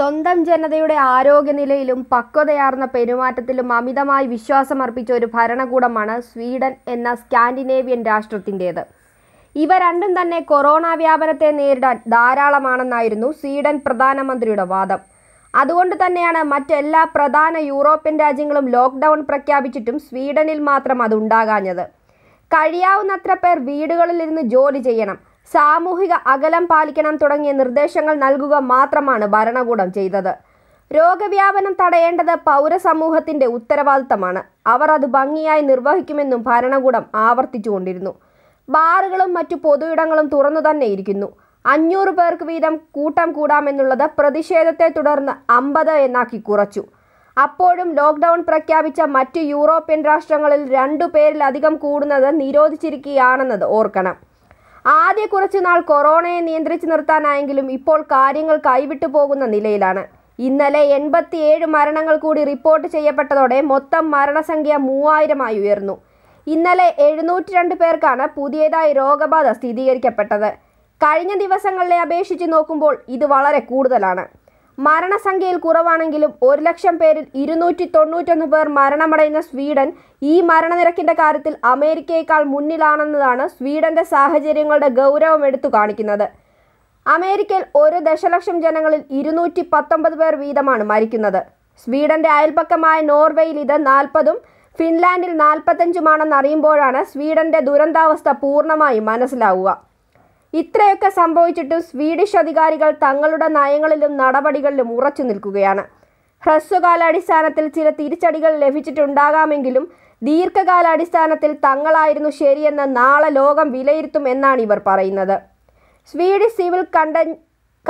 സ്വന്തം ജനതയുടെ ആരോഗ്യനിലയിലും പക്വതയാർന്ന പെരുമാറ്റത്തിലും അമിതമായി വിശ്വാസമർപ്പിച്ച ഒരു ഭരണകൂടമാണ് സ്വീഡൻ എന്ന സ്കാൻഡിനേവിയൻ രാഷ്ട്രത്തിൻ്റേത് ഇവ രണ്ടും തന്നെ കൊറോണ വ്യാപനത്തെ നേരിടാൻ ധാരാളമാണെന്നായിരുന്നു സ്വീഡൻ പ്രധാനമന്ത്രിയുടെ വാദം അതുകൊണ്ട് തന്നെയാണ് മറ്റെല്ലാ പ്രധാന യൂറോപ്യൻ രാജ്യങ്ങളും ലോക്ക്ഡൗൺ പ്രഖ്യാപിച്ചിട്ടും സ്വീഡനിൽ മാത്രം അത് ഉണ്ടാകാഞ്ഞത് കഴിയാവുന്നത്ര പേർ വീടുകളിലിരുന്ന് ജോലി ചെയ്യണം സാമൂഹിക അകലം പാലിക്കണം തുടങ്ങിയ നിർദ്ദേശങ്ങൾ നൽകുക മാത്രമാണ് ഭരണകൂടം ചെയ്തത് രോഗവ്യാപനം തടയേണ്ടത് പൗരസമൂഹത്തിന്റെ ഉത്തരവാദിത്തമാണ് അവർ അത് ഭംഗിയായി നിർവഹിക്കുമെന്നും ഭരണകൂടം ആവർത്തിച്ചുകൊണ്ടിരുന്നു ബാറുകളും മറ്റു പൊതുയിടങ്ങളും തുറന്നു തന്നെ ഇരിക്കുന്നു അഞ്ഞൂറ് പേർക്ക് വീതം കൂട്ടം കൂടാമെന്നുള്ളത് പ്രതിഷേധത്തെ തുടർന്ന് അമ്പത് എന്നാക്കി കുറച്ചു അപ്പോഴും ലോക്ക്ഡൗൺ പ്രഖ്യാപിച്ച മറ്റ് യൂറോപ്യൻ രാഷ്ട്രങ്ങളിൽ രണ്ടു പേരിലധികം കൂടുന്നത് നിരോധിച്ചിരിക്കുകയാണെന്നത് ഓർക്കണം ആദ്യ കുറച്ച് നാൾ കൊറോണയെ നിയന്ത്രിച്ചു നിർത്താനായെങ്കിലും ഇപ്പോൾ കാര്യങ്ങൾ കൈവിട്ടു പോകുന്ന നിലയിലാണ് ഇന്നലെ എൺപത്തിയേഴ് മരണങ്ങൾ കൂടി റിപ്പോർട്ട് ചെയ്യപ്പെട്ടതോടെ മൊത്തം മരണസംഖ്യ മൂവായിരമായി ഉയർന്നു ഇന്നലെ എഴുന്നൂറ്റി രണ്ട് പേർക്കാണ് പുതിയതായി രോഗബാധ സ്ഥിരീകരിക്കപ്പെട്ടത് കഴിഞ്ഞ ദിവസങ്ങളിലെ അപേക്ഷിച്ച് നോക്കുമ്പോൾ ഇത് വളരെ കൂടുതലാണ് മരണസംഖ്യയിൽ കുറവാണെങ്കിലും ഒരു ലക്ഷം പേരിൽ ഇരുന്നൂറ്റി തൊണ്ണൂറ്റൊന്ന് പേർ മരണമടയുന്ന സ്വീഡൻ ഈ മരണനിരക്കിന്റെ കാര്യത്തിൽ അമേരിക്കയേക്കാൾ മുന്നിലാണെന്നതാണ് സ്വീഡന്റെ സാഹചര്യങ്ങളുടെ ഗൗരവം എടുത്തു കാണിക്കുന്നത് അമേരിക്കയിൽ ഒരു ദശലക്ഷം ജനങ്ങളിൽ ഇരുന്നൂറ്റി പത്തൊമ്പത് പേർ വീതമാണ് മരിക്കുന്നത് സ്വീഡന്റെ അയൽപക്കമായ നോർവേയിൽ ഇത് നാൽപ്പതും ഫിൻലാൻഡിൽ നാൽപ്പത്തഞ്ചുമാണെന്നറിയുമ്പോഴാണ് സ്വീഡന്റെ ദുരന്താവസ്ഥ പൂർണ്ണമായും മനസ്സിലാവുക ഇത്രയൊക്കെ സംഭവിച്ചിട്ടും സ്വീഡിഷ് അധികാരികൾ തങ്ങളുടെ നയങ്ങളിലും നടപടികളിലും ഉറച്ചു നിൽക്കുകയാണ് ഹ്രസ്വകാലാടിസ്ഥാനത്തിൽ ചില തിരിച്ചടികൾ ലഭിച്ചിട്ടുണ്ടാകാമെങ്കിലും ദീർഘകാലാടിസ്ഥാനത്തിൽ തങ്ങളായിരുന്നു ശരിയെന്ന് നാളെ ലോകം വിലയിരുത്തും എന്നാണ് ഇവർ പറയുന്നത് സ്വീഡിഷ് സിവിൽ കണ്ട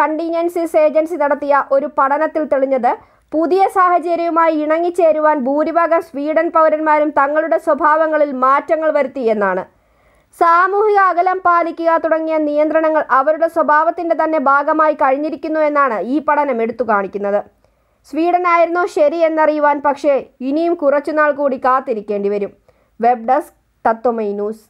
കണ്ടീനിയൻസീസ് ഏജൻസി നടത്തിയ ഒരു പഠനത്തിൽ തെളിഞ്ഞത് പുതിയ സാഹചര്യവുമായി ഇണങ്ങിച്ചേരുവാൻ ഭൂരിഭാഗം സ്വീഡൻ പൗരന്മാരും തങ്ങളുടെ സ്വഭാവങ്ങളിൽ മാറ്റങ്ങൾ വരുത്തി എന്നാണ് സാമൂഹിക അകലം പാലിക്കുക തുടങ്ങിയ നിയന്ത്രണങ്ങൾ അവരുടെ സ്വഭാവത്തിന്റെ തന്നെ ഭാഗമായി കഴിഞ്ഞിരിക്കുന്നു എന്നാണ് ഈ പഠനം എടുത്തു കാണിക്കുന്നത് സ്വീഡനായിരുന്നോ ശരി എന്നറിയുവാൻ പക്ഷേ ഇനിയും കുറച്ചുനാൾ കൂടി കാത്തിരിക്കേണ്ടി വരും വെബ് ഡെസ്ക് തത്വമൈ ന്യൂസ്